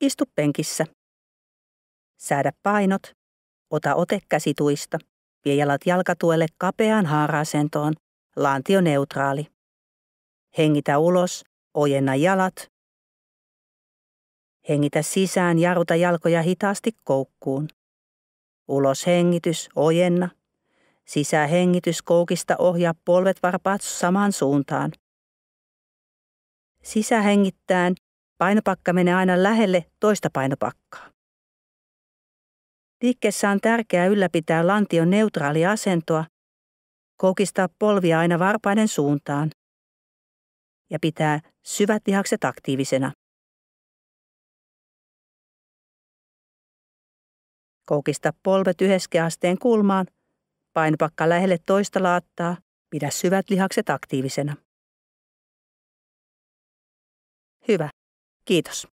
Istu penkissä. Säädä painot. Ota ote käsituista. Vie jalat jalkatuelle kapeaan haara-asentoon. neutraali Hengitä ulos. Ojenna jalat. Hengitä sisään, jarruta jalkoja hitaasti koukkuun. Ulos hengitys, ojenna. hengitys koukista ohjaa polvet varpaat samaan suuntaan. Sisähengittäen Painopakka menee aina lähelle toista painopakkaa. Liikkeessä on tärkeää ylläpitää lantion neutraali asentoa, koukistaa polvia aina varpaiden suuntaan ja pitää syvät lihakset aktiivisena. Koukista polvet yhdeskeasteen kulmaan, painopakka lähelle toista laattaa, pidä syvät lihakset aktiivisena. Hyvä. Kiitos.